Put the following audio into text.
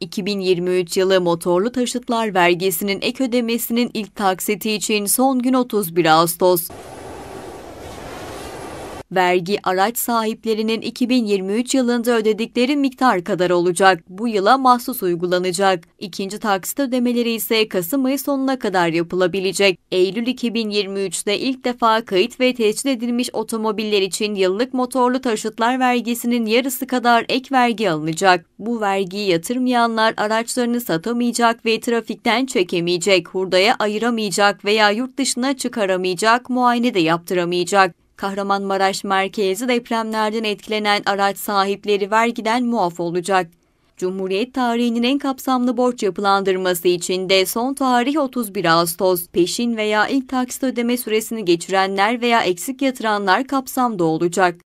2023 yılı motorlu taşıtlar vergisinin ek ödemesinin ilk taksiti için son gün 31 Ağustos vergi araç sahiplerinin 2023 yılında ödedikleri miktar kadar olacak. Bu yıla mahsus uygulanacak. İkinci taksit ödemeleri ise Kasım ayı sonuna kadar yapılabilecek. Eylül 2023'te ilk defa kayıt ve tescil edilmiş otomobiller için yıllık motorlu taşıtlar vergisinin yarısı kadar ek vergi alınacak. Bu vergiyi yatırmayanlar araçlarını satamayacak ve trafikten çekemeyecek, hurdaya ayıramayacak veya yurt dışına çıkaramayacak, muayene de yaptıramayacak. Kahramanmaraş merkezi depremlerden etkilenen araç sahipleri vergiden muaf olacak. Cumhuriyet tarihinin en kapsamlı borç yapılandırması için de son tarih 31 Ağustos. Peşin veya ilk taksit ödeme süresini geçirenler veya eksik yatıranlar kapsamda olacak.